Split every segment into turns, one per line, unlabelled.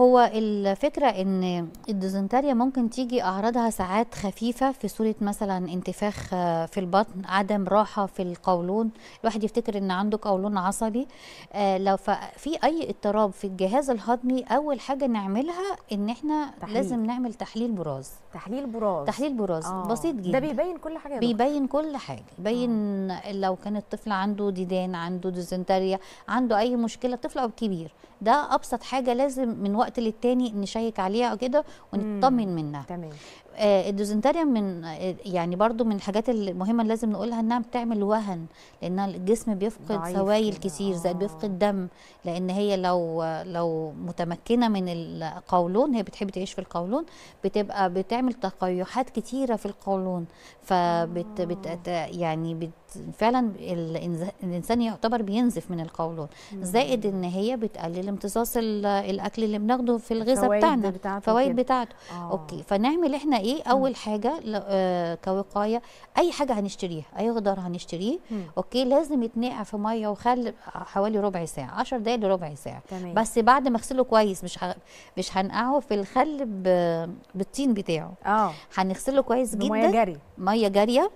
هو الفكرة ان الديزنتريا ممكن تيجي اعراضها ساعات خفيفة في صورة مثلا انتفاخ آه، في البطن عدم راحة في القولون الواحد يفتكر ان عنده قولون عصبي آه لو في اي اضطراب في الجهاز الهضمي اول حاجة نعملها ان احنا تحليل. لازم نعمل تحليل براز تحليل براز تحليل براز آه. بسيط جدا ده بيبين كل حاجة بيبين كل حاجة بيبين آه. لو كان الطفل عنده ديدان عنده ديزنتريا عنده اي مشكلة طفل او كبير ده ابسط حاجة لازم من وقت للتاني نشيك عليها كده ونطمن منها تمام آه الدوزنتريا من آه، يعني برضو من الحاجات المهمه اللي لازم نقولها انها بتعمل وهن لان الجسم بيفقد سوائل كتير زائد آه. بيفقد دم لان هي لو لو متمكنه من القولون هي بتحب تعيش في القولون بتبقى بتعمل تقيحات كتيره في القولون فبت آه. بت يعني بت فعلا الانسان يعتبر بينزف من القولون زائد ان هي بتقلل امتصاص الاكل اللي بناخده في الغذاء بتاعنا بتاعته فوائد بتاعته آه. اوكي فنعمل احنا ايه اول حاجه آه كوقايه اي حاجه هنشتريها اي خضار هنشتريه اوكي لازم يتنقع في ميه وخل حوالي ربع ساعه 10 دقائق لربع ساعه تمام. بس بعد ما اغسله كويس مش ه... مش هنقعه في الخل ب... بالطين بتاعه اه هنغسله كويس جدا ميه جري ميه جاريه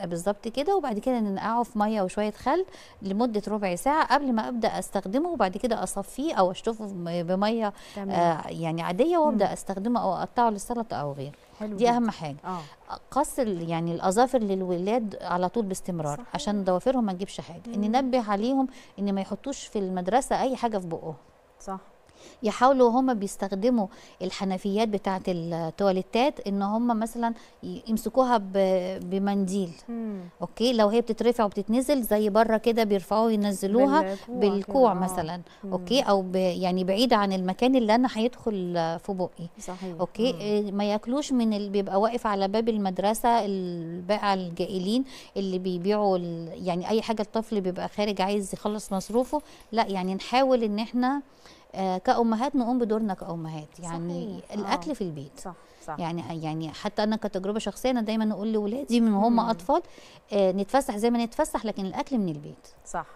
آه. بالظبط كده وبعد كده ننقعه في ميه وشويه خل لمده ربع ساعه قبل ما ابدا استخدمه وبعد كده اصفيه او اشطفه بميه آه يعني عاديه وابدا استخدمه او اقطعه للسلطه او غيره دي جدا. اهم حاجه آه. قص يعني الاظافر للولاد على طول باستمرار صحيح. عشان ضوافرهم ما نجيبش حاجه مم. ان ننبه عليهم ان ما يحطوش في المدرسه اي حاجه في بقهم صح يحاولوا هم بيستخدموا الحنفيات بتاعه التواليتات ان هم مثلا يمسكوها بمنديل مم. اوكي لو هي بتترفع وبتتنزل زي بره كده بيرفعوها وينزلوها بالكوع كده. آه. مثلا مم. اوكي او ب يعني بعيد عن المكان اللي انا هيدخل في بقي صحيح. اوكي مم. آه، ما ياكلوش من اللي بيبقى واقف على باب المدرسه الباقه الجائلين اللي بيبيعوا يعني اي حاجه الطفل بيبقى خارج عايز يخلص مصروفه لا يعني نحاول ان احنا آه، كامهات نقوم بدورنا كامهات يعني صحيح. الاكل آه. في البيت صح. صح. يعني يعني حتى انا كتجربه شخصيه انا دايما اقول لاولادي من هم اطفال آه نتفسح زي ما نتفسح لكن الاكل من البيت صح